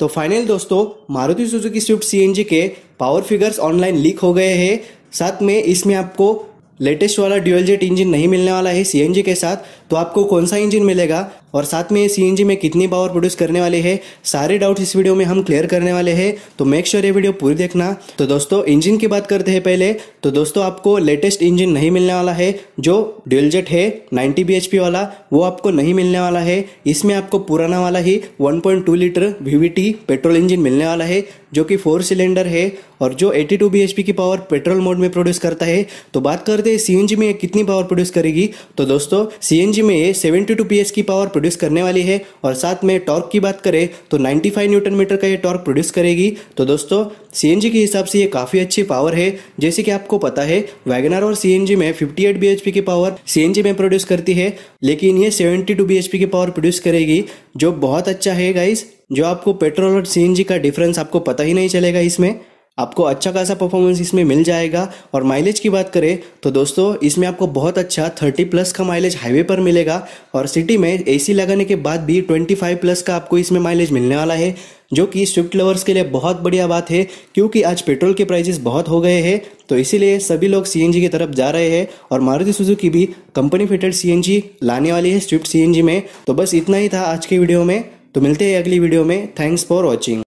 तो फाइनल दोस्तों Maruti Suzuki Swift सी के पावर फिगर्स ऑनलाइन लीक हो गए हैं साथ में इसमें आपको लेटेस्ट वाला ड्यूएल जेट इंजन नहीं मिलने वाला है सीएनजी के साथ तो आपको कौन सा इंजन मिलेगा और साथ में सी में कितनी पावर प्रोड्यूस करने वाले है सारे डाउट इस वीडियो में हम क्लियर करने वाले हैं तो मेक श्योर ये वीडियो पूरी देखना तो दोस्तों इंजिन की बात करते हैं पहले तो दोस्तों आपको लेटेस्ट इंजन नहीं मिलने वाला है जो ड्यूल जेट है एच पी वाला वो आपको नहीं मिलने वाला है इसमें आपको पुराना वाला ही 1.2 लीटर वी पेट्रोल इंजन मिलने वाला है जो कि फोर सिलेंडर है और जो 82 टू की पावर पेट्रोल मोड में प्रोड्यूस करता है तो बात करते हैं सी में कितनी पावर प्रोड्यूस करेगी तो दोस्तों सी में ये सेवेंटी की पावर प्रोड्यूस करने वाली है और साथ में टॉर्क की बात करें तो 95 फाइव न्यूटन मीटर का ये टॉर्क प्रोड्यूस करेगी तो दोस्तों सी के हिसाब से ये काफ़ी अच्छी पावर है जैसे कि आपको पता है वैगनर और सी में 58 एट की पावर सी में प्रोड्यूस करती है लेकिन ये 72 टू की पावर प्रोड्यूस करेगी जो बहुत अच्छा है गाइस जो आपको पेट्रोल और सी का डिफरेंस आपको पता ही नहीं चलेगा इसमें आपको अच्छा खासा परफॉर्मेंस इसमें मिल जाएगा और माइलेज की बात करें तो दोस्तों इसमें आपको बहुत अच्छा 30 प्लस का माइलेज हाईवे पर मिलेगा और सिटी में एसी लगाने के बाद भी 25 प्लस का आपको इसमें माइलेज मिलने वाला है जो कि स्विफ्ट लवर्स के लिए बहुत बढ़िया बात है क्योंकि आज पेट्रोल के प्राइजेस बहुत हो गए हैं तो इसीलिए सभी लोग सी की तरफ जा रहे हैं और मारुति सुजुकी भी कंपनी फिटेड सी लाने वाली है स्विफ्ट सी में तो बस इतना ही था आज के वीडियो में तो मिलते हैं अगली वीडियो में थैंक्स फॉर वॉचिंग